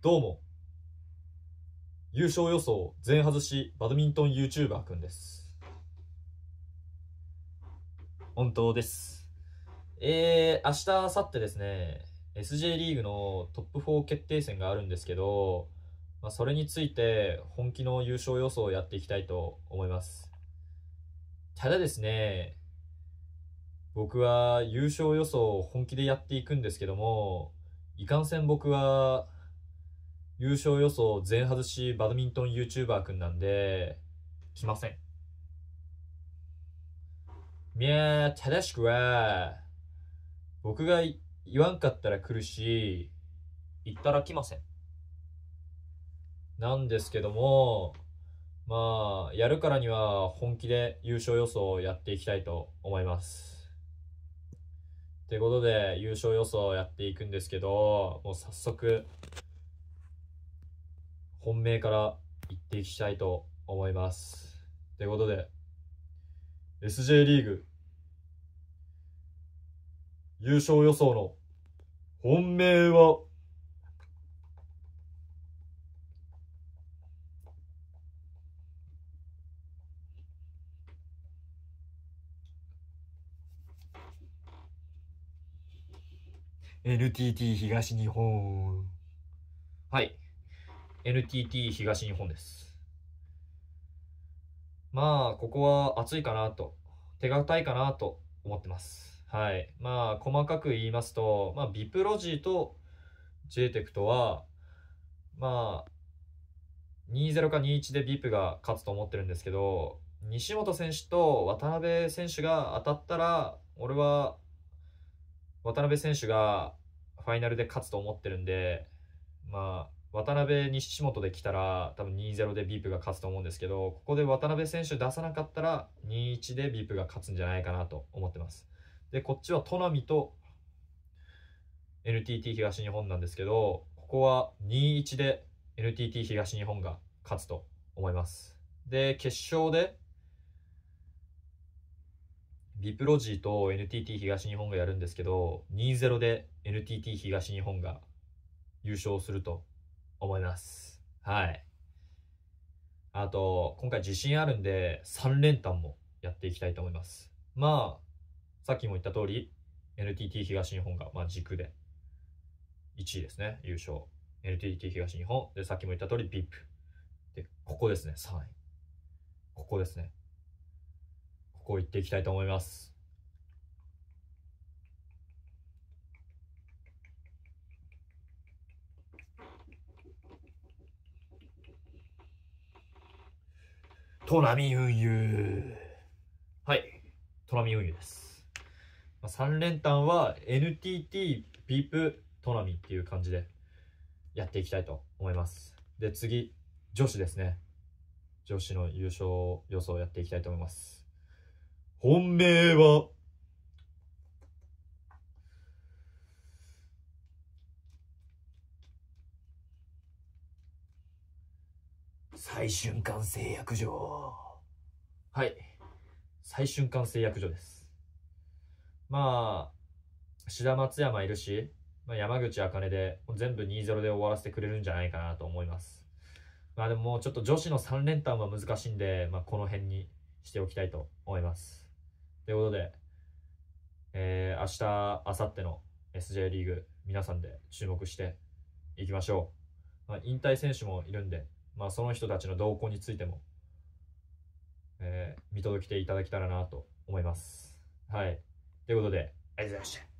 どうも。優勝予想全外しバドミントン YouTuber くんです。本当です。えー、明日、明後日ですね、SJ リーグのトップ4決定戦があるんですけど、まあ、それについて本気の優勝予想をやっていきたいと思います。ただですね、僕は優勝予想を本気でやっていくんですけども、いかんせん僕は優勝予想全外しバドミントン YouTuber くんなんで、来ません。みゃー、正しくは、僕が言わんかったら来るし、言ったら来ません。なんですけども、まあ、やるからには本気で優勝予想をやっていきたいと思います。ってことで、優勝予想をやっていくんですけど、もう早速、本命から行っていきたいと思います。ということで、SJ リーグ優勝予想の本命は、NTT 東日本。はい。NTT 東日本です。まあ、ここは暑いかなと、手堅いかなと思ってます。はい。まあ、細かく言いますと、まあ、ビプロジーと JTEC とは、まあ、20か21で VIP が勝つと思ってるんですけど、西本選手と渡辺選手が当たったら、俺は渡辺選手がファイナルで勝つと思ってるんで、まあ、渡辺、西本で来たら、多分2-0でビープが勝つと思うんですけど、ここで渡辺選手出さなかったら、2-1でビープが勝つんじゃないかなと思ってます。で、こっちはナ波と NTT 東日本なんですけど、ここは2-1で NTT 東日本が勝つと思います。で、決勝で、ビプロジーと NTT 東日本がやるんですけど、2-0で NTT 東日本が優勝すると思います。はい。あと、今回自信あるんで、3連単もやっていきたいと思います。まあ、さっきも言った通り、NTT 東日本が、まあ、軸で1位ですね、優勝。NTT 東日本。で、さっきも言った通り、VIP。で、ここですね、3位。ここですね。ここ行っていきたいと思います。トラミ運輸。はい。トナミ運輸です。まあ、3連単は NTT、ビープ、トナミっていう感じでやっていきたいと思います。で、次、女子ですね。女子の優勝予想をやっていきたいと思います。本命は最瞬間製薬所はい最瞬間製薬所ですまあ志田松山いるし、まあ、山口茜で全部2-0で終わらせてくれるんじゃないかなと思いますまあでもちょっと女子の3連単は難しいんで、まあ、この辺にしておきたいと思いますということで、えー、明日明後日の SJ リーグ皆さんで注目していきましょう、まあ、引退選手もいるんでまあ、その人たちの動向についても、えー、見届けていただけたらなと思います。はい。ということで、ありがとうございました。